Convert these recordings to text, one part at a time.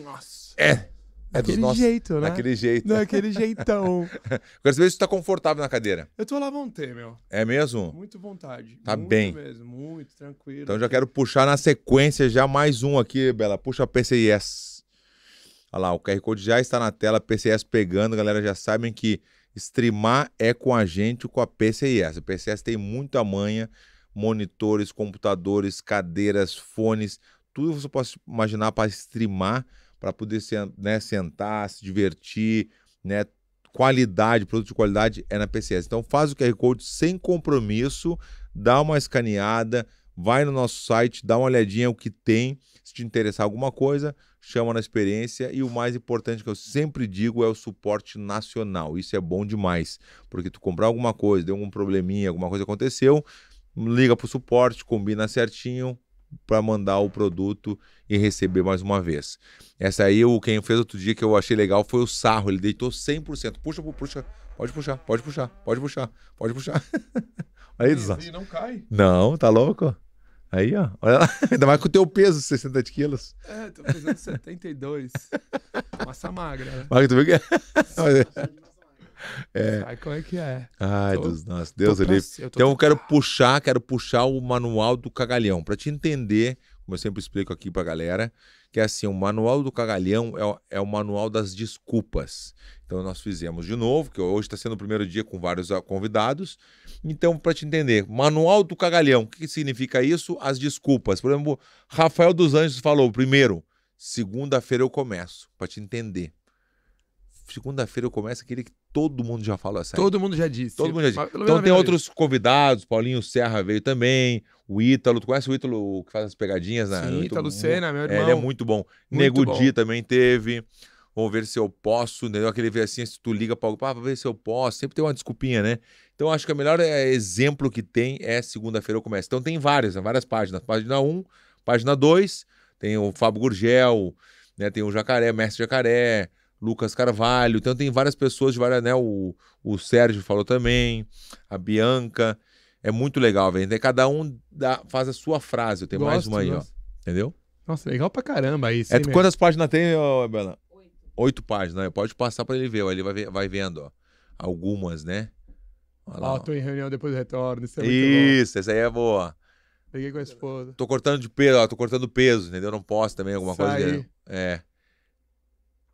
Nossa. É. É daquele nosso, jeito, né? Daquele jeito. Daquele jeitão. Quero saber se você tá confortável na cadeira. Eu tô lá vontade, meu. É mesmo? Muito vontade. Tá muito bem. mesmo, muito tranquilo. Então já quero puxar na sequência já mais um aqui, Bela. Puxa a PCIS. Olha lá, o QR Code já está na tela, PCIS pegando. Galera, já sabem que streamar é com a gente, com a PCIS. A PCIS tem muita manha, monitores, computadores, cadeiras, fones, tudo que você possa imaginar para streamar para poder se, né, sentar, se divertir, né? Qualidade, produto de qualidade é na PCS. Então faz o QR Code sem compromisso, dá uma escaneada, vai no nosso site, dá uma olhadinha o que tem. Se te interessar alguma coisa, chama na experiência. E o mais importante que eu sempre digo é o suporte nacional. Isso é bom demais, porque tu comprar alguma coisa, deu algum probleminha, alguma coisa aconteceu, liga para o suporte, combina certinho, para mandar o produto e receber mais uma vez. Essa aí, o quem fez outro dia que eu achei legal foi o Sarro, ele deitou 100%. Puxa, puxa, pode puxar, pode puxar, pode puxar, pode puxar. aí, não cai. Não, tá louco? Aí, ó. Olha lá. Ainda mais com o teu peso, 60 quilos. É, tô pesando 72. Massa magra. Né? Mas tu viu que... É? É. Sabe como é que é? Ai, tô, Deus, nossa, Deus ali. Pra... Eu então eu quero puxar, quero puxar o manual do cagalhão para te entender, como eu sempre explico aqui pra galera, que é assim, o manual do cagalhão é o, é o manual das desculpas. Então nós fizemos de novo, que hoje está sendo o primeiro dia com vários ah, convidados. Então, para te entender, manual do cagalhão, o que significa isso? As desculpas. Por exemplo, Rafael dos Anjos falou primeiro, segunda-feira eu começo, para te entender. Segunda-feira eu começo aquele que todo mundo já falou essa. Aí. Todo mundo já disse. Todo mundo já disse. Então tem outros convidados, Paulinho Serra veio também, o Ítalo, tu conhece o Ítalo que faz as pegadinhas, na. Né? Sim, Ítalo Senna, meu irmão. É, ele é muito bom. Negudi também teve. Vamos ver se eu posso, entendeu? Aquele ver assim, se tu liga para ah, ver se eu posso. Sempre tem uma desculpinha, né? Então acho que o melhor eh, exemplo que tem é segunda-feira eu começo. Então tem várias, né? várias páginas. Página 1, página 2, tem o Fábio Gurgel, né? Tem o Jacaré, o Mestre Jacaré, Lucas Carvalho. Então tem várias pessoas de várias, né? O, o Sérgio falou também, a Bianca. É muito legal, velho. Então, cada um dá, faz a sua frase. Tem mais uma aí, gosto. ó. Entendeu? Nossa, legal pra caramba isso. É, quantas mesmo? páginas tem, Bela? Oito. Oito páginas. Né? Pode passar pra ele ver, ó. Ele vai, vai vendo, ó. Algumas, né? Olha lá, ah, ó. tô em reunião depois do retorno. Isso, é isso essa aí é boa. Peguei com a esposa. Tô cortando de peso, ó. Tô cortando peso, entendeu? Não posso também alguma Sai. coisa. Né? É.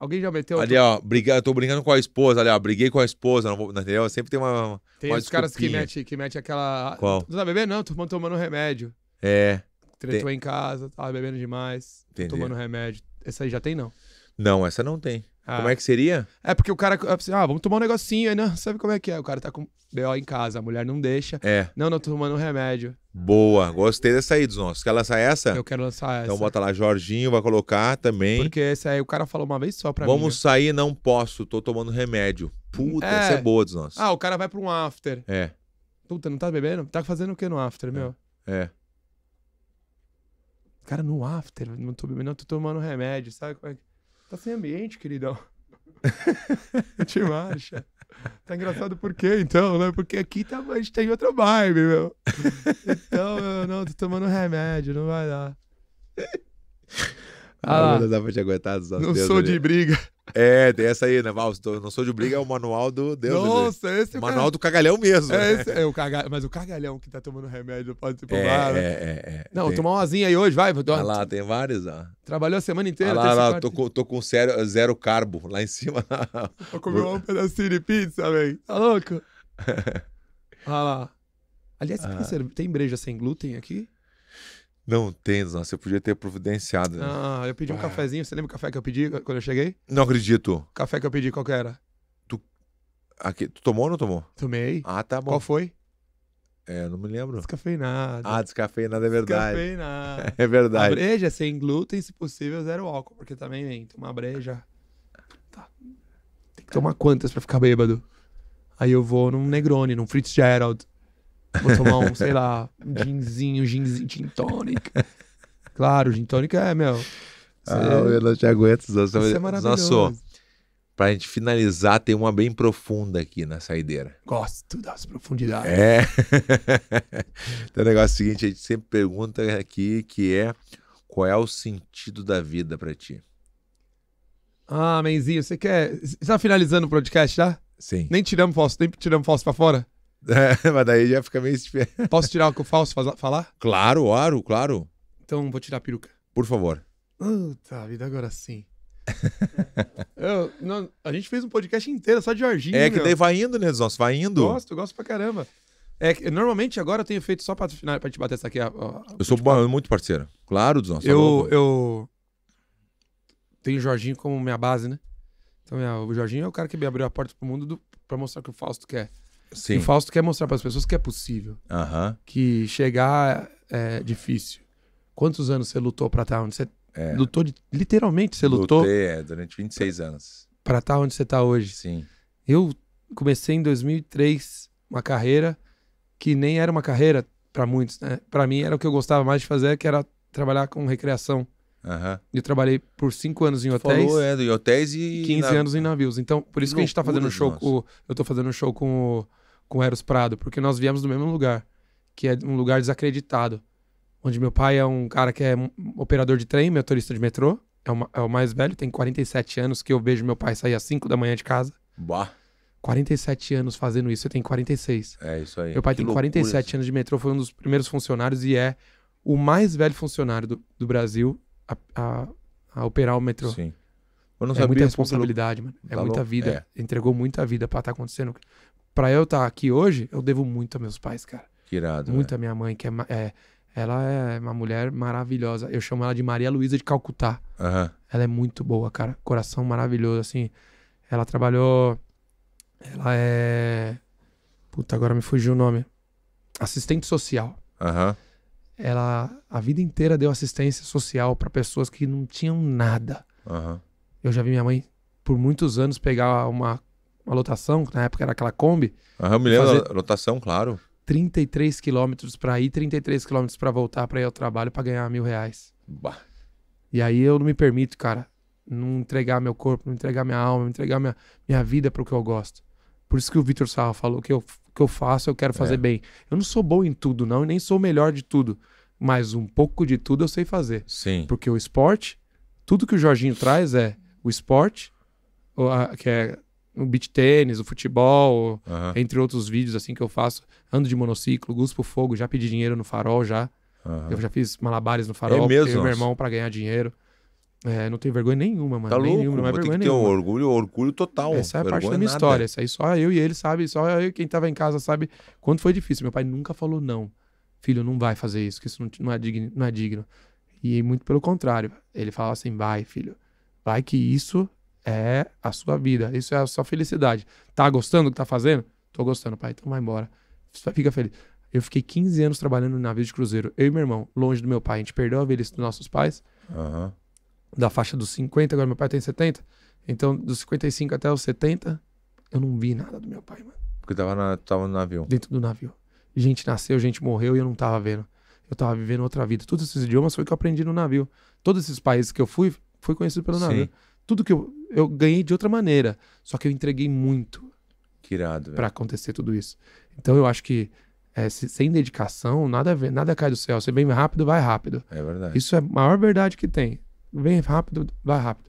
Alguém já meteu? Ali, ó, briga, eu tô brincando com a esposa, ali, ó, briguei com a esposa, não vou, né, entendeu? Sempre tem uma. Tem uma os caras que metem que mete aquela. Ah, Qual? Tu tá bebendo? Não, tô tomando remédio. É. Tretou tem... em casa, tava bebendo demais, tomando remédio. Essa aí já tem, não? Não, essa não tem. Ah. Como é ah. que seria? É porque o cara, ah, vamos tomar um negocinho, aí não, né? sabe como é que é? O cara tá com BO em casa, a mulher não deixa. É. Não, não, tô tomando um remédio. Boa, gostei dessa aí dos nossos. Quer lançar essa? Eu quero lançar então essa. Então bota lá, Jorginho vai colocar também. Porque esse aí o cara falou uma vez só pra vamos mim. Vamos né? sair, não posso, tô tomando remédio. Puta, é. essa é boa dos nossos. Ah, o cara vai pra um after. É. Puta, não tá bebendo? Tá fazendo o que no after, é. meu? É. Cara, no after, não tô bebendo, não, tô tomando remédio, sabe como é que... Tá sem ambiente, queridão. Te marcha. Tá engraçado por quê, então, né? Porque aqui tá, a gente tem tá outra vibe, meu. Então, eu não, tô tomando remédio, não vai dar. Ah, não dá pra te aguentar. Não Deus sou de briga. É, tem essa aí, né? Val, não sou de briga, é o manual do Deus. Nossa, esse é o manual cara... do cagalhão mesmo. É, né? esse, é o cagalhão, mas o cagalhão que tá tomando remédio pode se tipo, é, é, é, Não, tem... tomar uma asinha aí hoje, vai. Vou... Ah lá, tem vários, ó. Trabalhou a semana inteira. Ah lá, lá, tô, com, tô com zero, zero carbo lá em cima. Vou comer um pedacinho de pizza, velho. Tá louco? Olha ah lá. Aliás, ah. tem breja sem glúten aqui? Não tem, não. Você podia ter providenciado. Né? Ah, eu pedi um ah. cafezinho. Você lembra o café que eu pedi quando eu cheguei? Não acredito. Café que eu pedi, qual que era? Tu, aqui, tu tomou ou não tomou? Tomei. Ah, tá bom. Qual foi? É, eu não me lembro. Descafeinado. Ah, descafeinado é verdade. Descafeinado. É verdade. breja sem glúten, se possível, zero álcool. Porque também, vem, tomar breja. Tá. Tem que tomar quantas pra ficar bêbado? Aí eu vou num Negroni, num Fritz Gerald. Vou tomar um, sei lá, um ginzinho, ginzinho, gin tonic Claro, gin tonic é, meu. Ah, eu não te aguento. Isso é maravilhoso. Nosso, pra gente finalizar, tem uma bem profunda aqui na saideira. Gosto das profundidades. É. então, o negócio é o seguinte, a gente sempre pergunta aqui, que é, qual é o sentido da vida para ti? Ah, Menzinho, você quer... Você tá finalizando o podcast já? Sim. Nem tiramos falso, nem tiramos falso pra fora? É, mas daí já fica meio. Posso tirar o que eu faço falar? Claro, claro, claro. Então vou tirar a peruca. Por favor. Puta vida, agora sim. eu, não, a gente fez um podcast inteiro só de Jorginho. É que meu. daí vai indo, né, Zonso? Vai indo. Gosto, gosto pra caramba. É que, normalmente agora eu tenho feito só pra, pra te bater essa aqui. A, a, eu sou tipo, muito parceiro. Claro, Zonso. Tá eu, eu tenho o Jorginho como minha base, né? Então, minha, é, o Jorginho é o cara que me abriu a porta pro mundo do, pra mostrar o que o Fausto quer. Sim. E o Fausto quer mostrar para as pessoas que é possível. Que chegar é difícil. Quantos anos você lutou para estar onde você é. lutou? De, literalmente, você Lutei, lutou. Lutei, é, durante 26 pra, anos. Para estar onde você está hoje. Sim. Eu comecei em 2003 uma carreira que nem era uma carreira para muitos, né? Para mim era o que eu gostava mais de fazer, que era trabalhar com recreação. Uhum. Eu trabalhei por cinco anos em hotéis. Falou, é, em hotéis e. 15 anos em navios. Então, por isso que a gente tá fazendo um show nossa. com. Eu tô fazendo um show com o com Eros Prado, porque nós viemos do mesmo lugar, que é um lugar desacreditado, onde meu pai é um cara que é operador de trem, motorista de metrô, é, uma, é, o mais velho, tem 47 anos, que eu vejo meu pai sair às 5 da manhã de casa. Bah. 47 anos fazendo isso, eu tenho 46. É isso aí. Meu pai que tem 47 isso. anos de metrô, foi um dos primeiros funcionários e é o mais velho funcionário do, do Brasil a, a, a, operar o metrô. Sim. é muita é responsabilidade, mano. É tá muita louco. vida. É. Entregou muita vida para estar tá acontecendo para eu estar tá aqui hoje, eu devo muito a meus pais, cara. Que irado. Muito a minha mãe, que é, é, Ela é uma mulher maravilhosa. Eu chamo ela de Maria Luísa de Calcutá. Uhum. Ela é muito boa, cara. Coração maravilhoso, assim. Ela trabalhou. Ela é. Puta, agora me fugiu o nome. Assistente social. Aham. Uhum ela a vida inteira deu assistência social para pessoas que não tinham nada. Uhum. Eu já vi minha mãe por muitos anos pegar uma uma lotação, que na época era aquela Kombi. Ah, eu me lembro da lotação, claro. 33 quilômetros para ir, 33 quilômetros para voltar para ir ao trabalho para ganhar mil reais. Bah. E aí eu não me permito, cara, não entregar meu corpo, não entregar minha alma, não entregar minha, minha vida para o que eu gosto. Por isso que o Vitor Sarra falou que eu, que eu faço, eu quero fazer é. bem. Eu não sou bom em tudo, não, e nem sou o melhor de tudo. Mas um pouco de tudo eu sei fazer. Sim. Porque o esporte, tudo que o Jorginho traz é o esporte, que é o beach tênis, o futebol, uhum. entre outros vídeos assim que eu faço. Ando de monociclo, guspo fogo, já pedi dinheiro no farol já. Uhum. Eu já fiz malabares no farol, é mesmo, eu e meu irmão para ganhar dinheiro. É, não tenho vergonha nenhuma, mano. Tá louco, nenhuma, não é vergonha nenhuma. Um orgulho, orgulho total. Essa é a vergonha parte da minha é nada. história. isso aí só eu e ele sabe, só eu e quem tava em casa sabe quanto foi difícil. Meu pai nunca falou não. Filho, não vai fazer isso, que isso não, não é, digno, não é digno. E muito pelo contrário, ele falava assim: vai, filho, vai que isso é a sua vida, isso é a sua felicidade. Tá gostando do que tá fazendo? Tô gostando, pai, então vai embora. Fica feliz. Eu fiquei 15 anos trabalhando no navio de cruzeiro, eu e meu irmão, longe do meu pai. A gente perdeu a velhice dos nossos pais, uhum. da faixa dos 50, agora meu pai tem 70. Então, dos 55 até os 70, eu não vi nada do meu pai, mano. Porque tava, na, tava no navio. Dentro do navio. Gente nasceu, gente morreu e eu não tava vendo. Eu tava vivendo outra vida. Todos esses idiomas foi que eu aprendi no navio. Todos esses países que eu fui, fui conhecido pelo navio. Sim. Tudo que eu, eu ganhei de outra maneira. Só que eu entreguei muito. Que irado, Pra acontecer tudo isso. Então eu acho que é, se, sem dedicação, nada, nada cai do céu. Você vem rápido, vai rápido. É verdade. Isso é a maior verdade que tem. Vem rápido, vai rápido.